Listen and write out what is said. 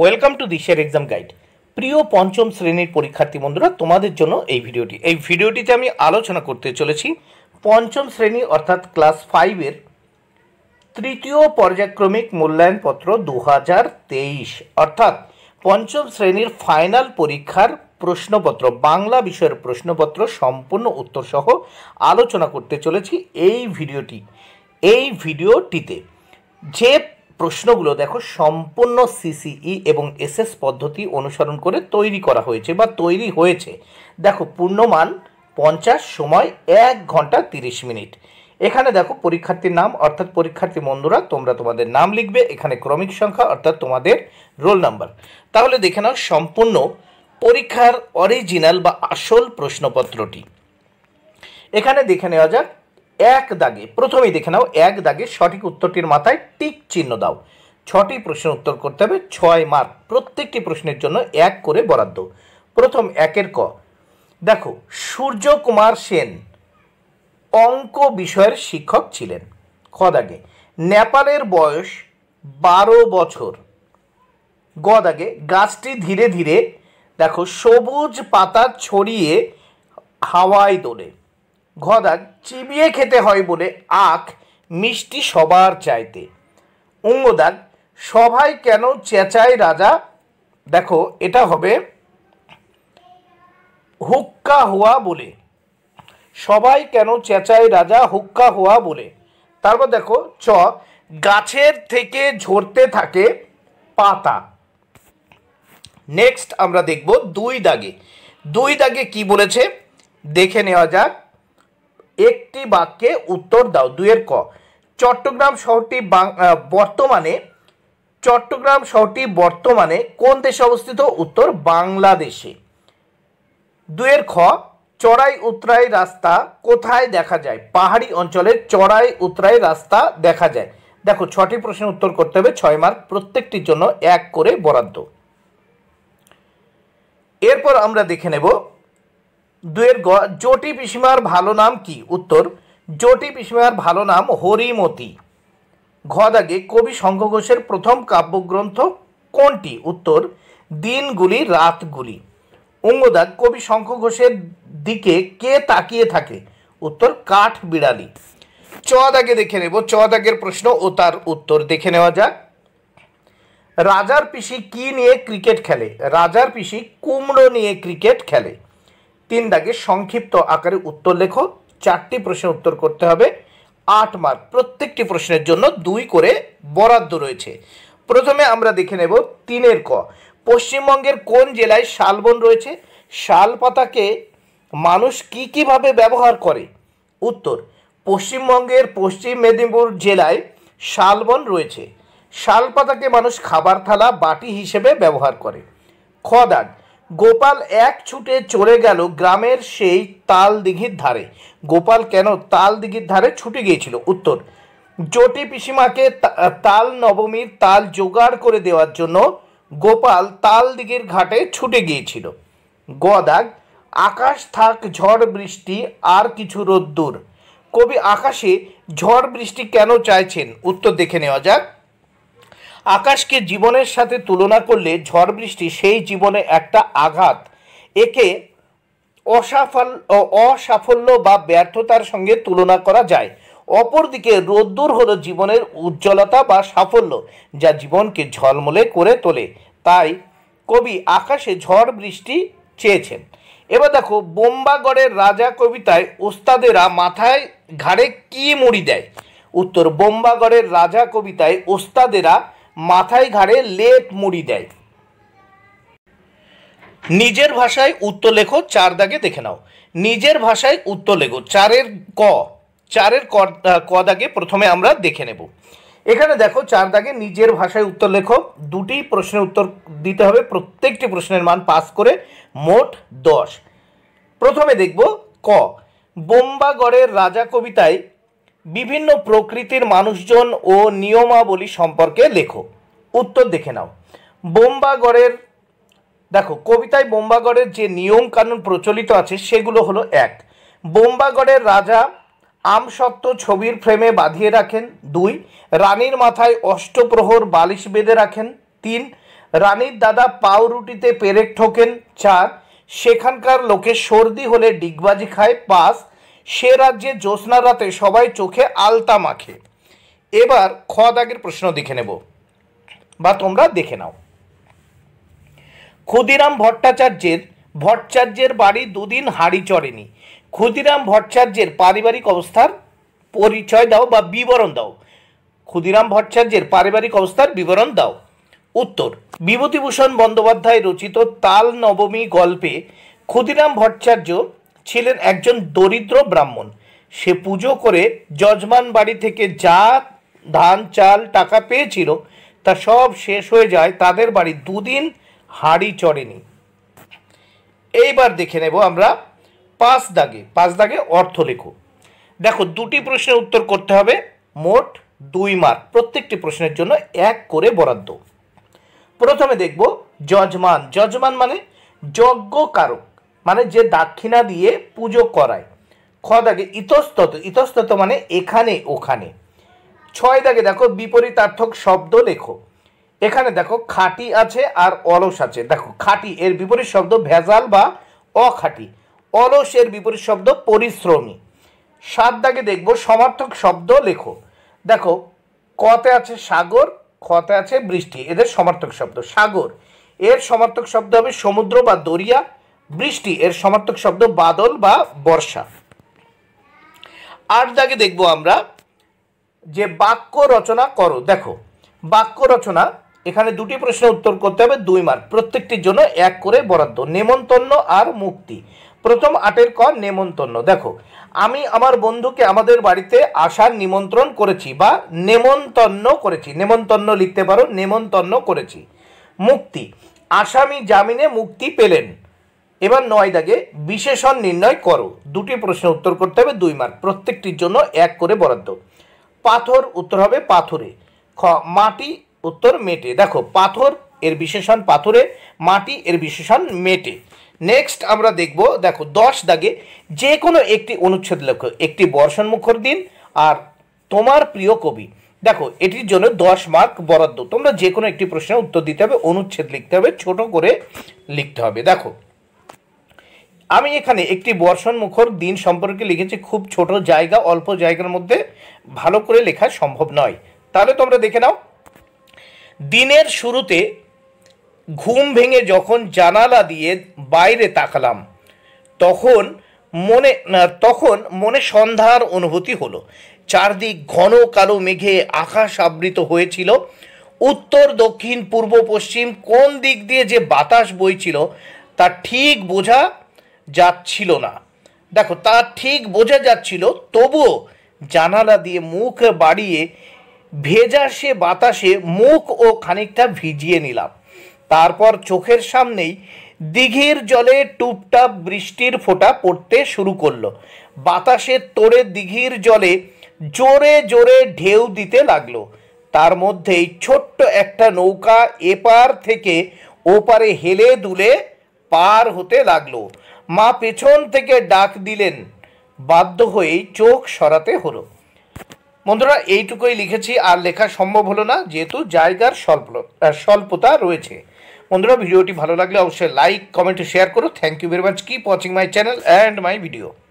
welcome to দিশের exam guide প্রিয় পঞ্চম শ্রেণীর পরীক্ষার্থী বন্ধুরা তোমাদের জন্য এই ভিডিওটি এই ভিডিওটিতে আমি আলোচনা করতে চলেছি পঞ্চম শ্রেণী অর্থাৎ ক্লাস ফাইভের তৃতীয় পর্যায়ক্রমিক মূল্যায়নপত্র দু হাজার তেইশ অর্থাৎ পঞ্চম শ্রেণীর ফাইনাল পরীক্ষার প্রশ্নপত্র বাংলা বিষয়ের প্রশ্নপত্র সম্পূর্ণ উত্তরসহ আলোচনা করতে চলেছি এই ভিডিওটি এই ভিডিওটিতে যে প্রশ্নগুলো দেখো সম্পূর্ণ সিসিই e এবং এসএস পদ্ধতি অনুসরণ করে তৈরি করা হয়েছে বা তৈরি হয়েছে দেখো পূর্ণমান পঞ্চাশ সময় এক ঘন্টা তিরিশ মিনিট এখানে দেখো পরীক্ষার্থীর নাম অর্থাৎ পরীক্ষার্থী বন্ধুরা তোমরা তোমাদের নাম লিখবে এখানে ক্রমিক সংখ্যা অর্থাৎ তোমাদের রোল নাম্বার তাহলে দেখে নাও সম্পূর্ণ পরীক্ষার অরিজিনাল বা আসল প্রশ্নপত্রটি এখানে দেখে নেওয়া যাক এক দাগে প্রথমেই দেখে নাও এক দাগে সঠিক উত্তরটির মাথায় টিক চিহ্ন দাও ছটি প্রশ্ন উত্তর করতে হবে ছয় মার্ক প্রত্যেকটি প্রশ্নের জন্য এক করে বরাদ্দ প্রথম একের ক দেখো সূর্যকুমার সেন অঙ্ক বিষয়ের শিক্ষক ছিলেন খ দাগে নেপালের বয়স বারো বছর গ দাগে গাছটি ধীরে ধীরে দেখো সবুজ পাতা ছড়িয়ে হাওয়ায় দোলে ঘদান চিবিয়ে খেতে হয় বলে আখ মিষ্টি সবার চাইতে অঙ্গদান সবাই কেন চেঁচায় রাজা দেখো এটা হবে হুক্কা হওয়া বলে সবাই কেন চেঁচায় রাজা হুক্কা হওয়া বলে তারপর দেখো চ গাছের থেকে ঝরতে থাকে পাতা নেক্সট আমরা দেখব দুই দাগে দুই দাগে কি বলেছে দেখে নেওয়া যাক একটি বাক্যে উত্তর দাও দুয়ের ক চট্টগ্রাম শহরটি বর্তমানে চট্টগ্রাম শহরটি বর্তমানে কোন দেশে অবস্থিত উত্তর বাংলাদেশে দুয়ের খ চড়াই উতরাই রাস্তা কোথায় দেখা যায় পাহাড়ি অঞ্চলে চড়াই উতরাই রাস্তা দেখা যায় দেখো ছটি প্রশ্নের উত্তর করতে হবে ছয় মার্ক প্রত্যেকটির জন্য এক করে বরাদ্দ এরপর আমরা দেখে নেব দুয়ের গ জটি পিসিমার ভালো নাম কি উত্তর জটি পিসিমার ভালো নাম হরিমতি ঘ দাগে কবি শঙ্খ ঘোষের প্রথম কাব্যগ্রন্থ কোনটি উত্তর দিনগুলি রাতগুলি অঙ্গদাগ কবি শঙ্খ ঘোষের দিকে কে তাকিয়ে থাকে উত্তর কাঠ বিড়ালি চ দাগে দেখে নেব চ দাগের প্রশ্ন ও তার উত্তর দেখে নেওয়া যাক রাজার পিসি কি নিয়ে ক্রিকেট খেলে রাজার পিসি কুমড়ো নিয়ে ক্রিকেট খেলে তিন দাগে সংক্ষিপ্ত আকারে উত্তর লেখো চারটি প্রশ্নের উত্তর করতে হবে আট মার্ক প্রত্যেকটি প্রশ্নের জন্য দুই করে বরাদ্দ রয়েছে প্রথমে আমরা দেখে নেব তিনের ক পশ্চিমবঙ্গের কোন জেলায় শালবন রয়েছে শাল পাতাকে মানুষ কী কীভাবে ব্যবহার করে উত্তর পশ্চিমবঙ্গের পশ্চিম মেদিনীপুর জেলায় শালবন রয়েছে শাল পাতাকে মানুষ খাবার থালা বাটি হিসেবে ব্যবহার করে খদান গোপাল এক ছুটে চলে গেল গ্রামের সেই তাল দিঘির ধারে গোপাল কেন তাল দিঘির ধারে ছুটে গিয়েছিল উত্তর জটি পিসিমাকে তাল নবমীর তাল জোগাড় করে দেওয়ার জন্য গোপাল তাল দিঘির ঘাটে ছুটে গিয়েছিল গদাগ আকাশ থাক ঝড় বৃষ্টি আর কিছু রোদ্দুর কবি আকাশে ঝড় বৃষ্টি কেন চাইছেন উত্তর দেখে নেওয়া যাক আকাশকে জীবনের সাথে তুলনা করলে ঝড় বৃষ্টি সেই জীবনে একটা আঘাত একে অসাফল অসাফল্য বা ব্যর্থতার সঙ্গে তুলনা করা যায় অপরদিকে রোদ্দুর হলো জীবনের উজ্জ্বলতা বা সাফল্য যা জীবনকে ঝলমলে করে তোলে তাই কবি আকাশে ঝড় বৃষ্টি চেয়েছেন এবার দেখো বোম্বাগড়ের রাজা কবিতায় ওস্তাদেরা মাথায় ঘাড়ে কি মুড়ি দেয় উত্তর বোম্বাগড়ের রাজা কবিতায় ওস্তাদেরা মাথায় ঘাড়ে লেপ মুড়ি দেয় নিজের ভাষায় উত্তর লেখো চার দাগে দেখে নাও নিজের ভাষায় উত্তর লেখো চারের ক চারের ক দাগে প্রথমে আমরা দেখে নেব এখানে দেখো চার দাগে নিজের ভাষায় উত্তর লেখো দুটি প্রশ্নের উত্তর দিতে হবে প্রত্যেকটি প্রশ্নের মান পাস করে মোট দশ প্রথমে দেখব ক বোম্বাগড়ের রাজা কবিতায় বিভিন্ন প্রকৃতির মানুষজন ও নিয়মাবলী সম্পর্কে লেখো উত্তর দেখে নাও বোম্বাগড়ের দেখো কবিতায় বোম্বাগড়ের যে নিয়ম কানুন প্রচলিত আছে সেগুলো হলো এক বোম্বাগড়ের রাজা আমসত্ত্ব ছবির ফ্রেমে বাঁধিয়ে রাখেন দুই রানীর মাথায় অষ্টপ্রহর বালিশ বেঁধে রাখেন তিন রানীর দাদা পাউরুটিতে পেরেক ঠোকেন চার সেখানকার লোকে সর্দি হলে ডিগবাজি খায় পাঁচ সে রাজ্যে জ্যোৎস্না রাতে সবাই চোখে আলতা মাখে এবার খ দাগের প্রশ্ন দেখে নেব বা তোমরা দেখে নাও ক্ষুদিরাম ভট্টাচার্যের ভট্টাচার্যের বাড়ি দুদিন হাড়ি চড়েনি ক্ষুদিরাম ভট্টাচার্যের পারিবারিক অবস্থার পরিচয় দাও বা বিবরণ দাও ক্ষুদিরাম ভট্টাচার্যের পারিবারিক অবস্থার বিবরণ দাও উত্তর বিভূতিভূষণ বন্দ্যোপাধ্যায় রচিত তাল নবমী গল্পে ক্ষুদিরাম ভট্টাচার্য ছিলেন একজন দরিদ্র ব্রাহ্মণ সে পুজো করে যজমান বাড়ি থেকে যা ধান চাল টাকা পেয়েছিল তা সব শেষ হয়ে যায় তাদের বাড়ি দুদিন হাড়ি চড়েনি এইবার দেখে নেব আমরা পাঁচ দাগে পাঁচ দাগে অর্থ লেখো দেখো দুটি প্রশ্নের উত্তর করতে হবে মোট দুই মার্ক প্রত্যেকটি প্রশ্নের জন্য এক করে বরাদ্দ প্রথমে দেখব যজমান যজমান মানে যজ্ঞকারক মানে যে দাক্ষিণা দিয়ে পুজো করায় খ দাগে ইতস্তত ইতস্তত মানে এখানে ওখানে ছয় দাগে দেখো বিপরীতার্থক শব্দ লেখো এখানে দেখো খাঁটি আছে আর অলস আছে দেখো খাঁটি এর বিপরীত শব্দ ভেজাল বা অখাঁটি অলস এর বিপরীত শব্দ পরিশ্রমী সাত দাগে দেখবো সমার্থক শব্দ লেখো দেখো কতে আছে সাগর খতে আছে বৃষ্টি এদের সমার্থক শব্দ সাগর এর সমার্থক শব্দ হবে সমুদ্র বা দরিয়া বৃষ্টি এর সমার্থক শব্দ বাদল বা বর্ষা আট দাগে দেখব আমরা যে বাক্য রচনা করো দেখো বাক্য রচনা এখানে দুটি প্রশ্ন উত্তর করতে হবে দুই মার প্রত্যেকটির জন্য এক করে বরাদ্দ নেমন্তন্ন আর মুক্তি প্রথম আটের ক নেমন্তন্ন দেখো আমি আমার বন্ধুকে আমাদের বাড়িতে আসার নিমন্ত্রণ করেছি বা নেমন্তন্ন করেছি নেমন্তন্ন লিখতে পারো নেমন্তন্ন করেছি মুক্তি আসামি জামিনে মুক্তি পেলেন এবার নয় দাগে বিশেষণ নির্ণয় করো দুটি প্রশ্নের উত্তর করতে হবে দুই মার্ক প্রত্যেকটির জন্য এক করে বরাদ্দ পাথর উত্তর হবে পাথরে খ মাটি উত্তর মেটে দেখো পাথর এর বিশেষণ পাথরে মাটি এর বিশেষণ মেটে নেক্সট আমরা দেখব দেখো দশ দাগে যে কোনো একটি অনুচ্ছেদ লক্ষ্য একটি বর্ষণ মুখর দিন আর তোমার প্রিয় কবি দেখো এটির জন্য দশ মার্ক বরাদ্দ তোমরা যে কোনো একটি প্রশ্নের উত্তর দিতে হবে অনুচ্ছেদ লিখতে হবে ছোট করে লিখতে হবে দেখো আমি এখানে একটি বর্ষণ মুখর দিন সম্পর্কে লিখেছি খুব ছোট জায়গা অল্প জায়গার মধ্যে ভালো করে লেখা সম্ভব নয় তাহলে তোমরা দেখে নাও দিনের শুরুতে ঘুম ভেঙে যখন জানালা দিয়ে বাইরে তাকালাম তখন মনে তখন মনে সন্ধ্যার অনুভূতি হলো চারদিক ঘন কালো মেঘে আকাশ আবৃত হয়েছিল উত্তর দক্ষিণ পূর্ব পশ্চিম কোন দিক দিয়ে যে বাতাস বইছিল তা ঠিক বোঝা যাচ্ছিল না দেখো তা ঠিক বোঝা যাচ্ছিল তবুও জানালা দিয়ে মুখ বাড়িয়ে ভেজা সে বাতাসে মুখ ও খানিকটা ভিজিয়ে নিলাম তারপর চোখের সামনেই দিঘির জলে টুপটাপ বৃষ্টির ফোঁটা পড়তে শুরু করলো বাতাসে তোড়ে দিঘির জলে জোরে জোরে ঢেউ দিতে লাগলো তার মধ্যেই ছোট্ট একটা নৌকা এপার থেকে ওপারে হেলে দুলে পার হতে লাগলো মা পেছন থেকে ডাক দিলেন বাধ্য হয়েই চোখ সরাতে হলো বন্ধুরা এইটুকুই লিখেছি আর লেখা সম্ভব হলো না যেহেতু জায়গার স্বল্প স্বল্পতা রয়েছে বন্ধুরা ভিডিওটি ভালো লাগলে অবশ্যই লাইক কমেন্ট শেয়ার করো thank you very much keep watching my channel and my video